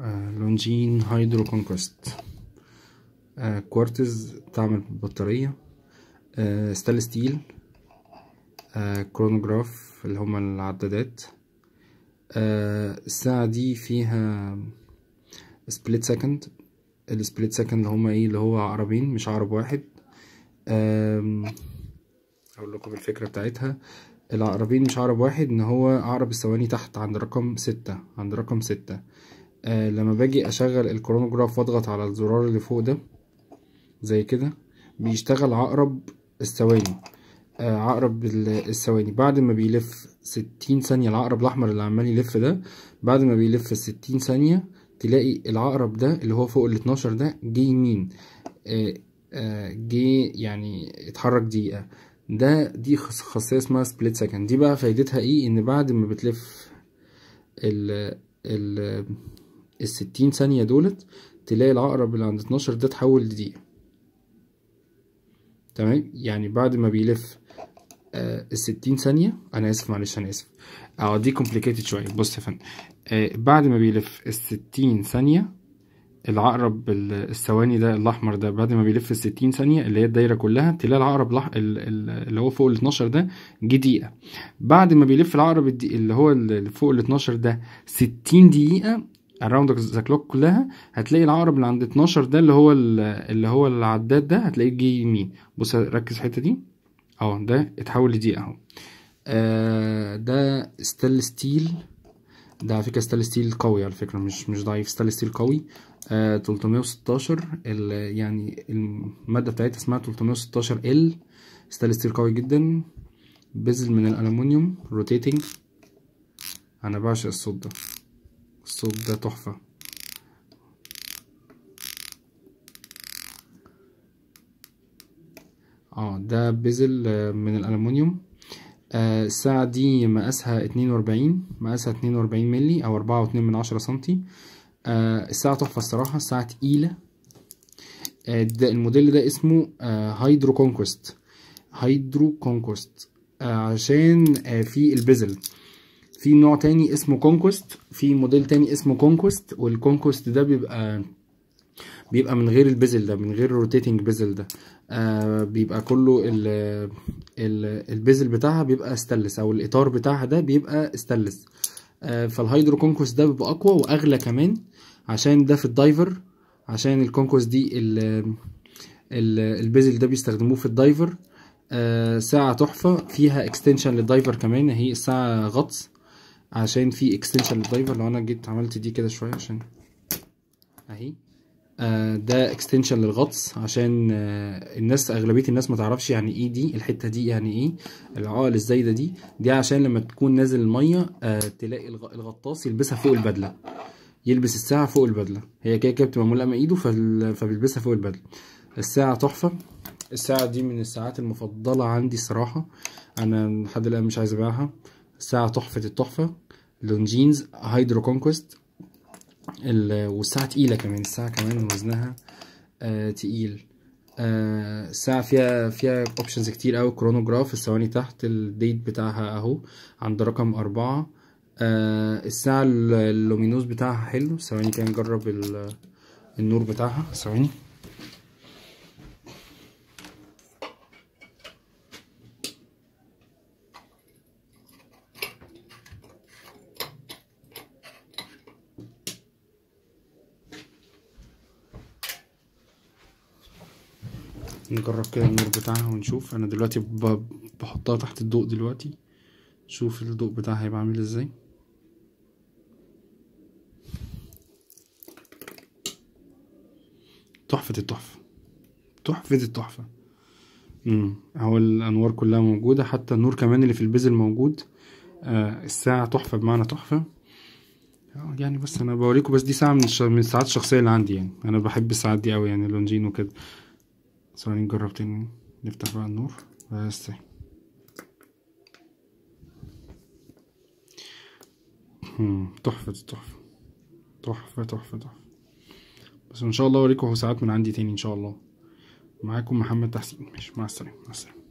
آه، لونجين هايدرو كونكوست آه، كوارتز بتعمل بطارية آه، ستال ستيل كرونوجراف اللي هما العدادات الساعة دي فيها سبليت سكند السبليت سكند اللي هما ايه اللي هو عقربين مش عقرب واحد اقول لكم الفكرة بتاعتها العقربين مش عقرب واحد ان هو عقرب الثواني تحت عند رقم ستة عند رقم ستة آه لما باجي اشغل الكرونوجراف واضغط على الزرار اللي فوق ده زي كده بيشتغل عقرب الثواني آه عقرب الثواني بعد ما بيلف ستين ثانية العقرب الأحمر اللي عمال يلف ده بعد ما بيلف ستين ثانية تلاقي العقرب ده اللي هو فوق الاتناشر ده جه يمين آه آه جه يعني اتحرك دقيقة ده دي خاصية اسمها سبليت سكند دي بقى فايدتها ايه ان بعد ما بتلف ال ال الستين ثانية دولت تلاقي العقرب اللي عند اتناشر ده اتحول لدقيقة تمام يعني بعد ما بيلف آه الستين ثانية أنا آسف معلش أنا آسف أه دي كومبليكيتد شوية بص يا فندم آه بعد ما بيلف الستين ثانية العقرب الثواني ده الأحمر ده بعد ما بيلف الستين ثانية اللي هي الدايرة كلها تلاقي العقرب لح... اللي هو فوق ال 12 ده جه دقيقة بعد ما بيلف العقرب اللي هو اللي فوق ال 12 ده ستين دقيقة اراوند ذا كلوك كلها هتلاقي العقرب اللي عند 12 ده اللي هو اللي هو العداد ده هتلاقيه جه يمين بص ركز الحته دي اهو ده اتحول لدي اهو آه ده ستيل ستيل ده على فكره ستيل ستيل قوي على فكره مش مش ضعيف ستيل ستيل قوي آه 316 ال يعني الماده بتاعتها اسمها 316 ال ستيل ستيل قوي جدا بزل من الالومنيوم روتيتنج انا بعشق الصوت ده الصوت ده تحفة اه ده بيزل آه، من الالومنيوم آه الساعة دي مقاسها اتنين واربعين مقاسها اتنين واربعين ملي او اربعة واتنين من عشرة سنتي آه الساعة تحفة الصراحة الساعة تقيلة آه ده الموديل ده اسمه هايدرو آه، كونكوست هايدرو كونكوست آه، عشان في البزل في نوع تاني اسمه كونكوست في موديل تاني اسمه كونكوست والكونكوست ده بيبقى بيبقى من غير البيزل ده من غير الروتيتنج بيزل ده آه بيبقى كله ال ال البيزل بتاعها بيبقى ستلس او الاطار بتاعها ده بيبقى ستلس آه فالهيدرو كونكوست ده بيبقى اقوى واغلى كمان عشان ده في الدايفر عشان الكونكوست دي ال ال البيزل ده بيستخدموه في الدايفر آه ساعة تحفة فيها اكستنشن للدايفر كمان هي الساعة غطس عشان في اكستنشن للدايفر لو انا جيت عملت دي كده شويه عشان اهي آه ده اكستنشن للغطس عشان آه الناس اغلبيه الناس ما تعرفش يعني ايه دي الحته دي يعني ايه العقل الزايده دي دي عشان لما تكون نازل الميه آه تلاقي الغطاس يلبسها فوق البدله يلبس الساعه فوق البدله هي كده كده بتبقى ملقمه ايده فبيلبسها فوق البدله الساعه تحفه الساعه دي من الساعات المفضله عندي الصراحه انا لحد الان مش عايز ابيعها الساعه تحفه التحفه لونجينز هايدرو كونكوست والساعة تقيلة كمان الساعة كمان وزنها آه تقيل آه الساعة فيها فيها اوبشنز كتير اوي كرونوجراف الثواني تحت الديت بتاعها اهو عند رقم اربعة آه الساعة اللومينوس بتاعها حلو ثواني كده نجرب النور بتاعها ثواني نجرب كده النور بتاعها ونشوف انا دلوقتي بحطها تحت الضوء دلوقتي شوف الضوء بتاعها هيبقى عامل ازاي تحفة التحفة تحفة التحفة امم اهو الانوار كلها موجودة حتى النور كمان اللي في البزل موجود آه الساعة تحفة بمعنى تحفة يعني بس انا بوريكم بس دي ساعة من, من الساعات الشخصية اللي عندي يعني انا بحب الساعات دي اوي يعني لونجين وكده ثواني نجرب تاني نفتح بقى النور بس تحفة تحفة تحفة تحفة تحفة بس ان شاء الله اوريكم ساعات من عندي تاني ان شاء الله معاكم محمد تحسين ماشي مع السلامة مع السلامة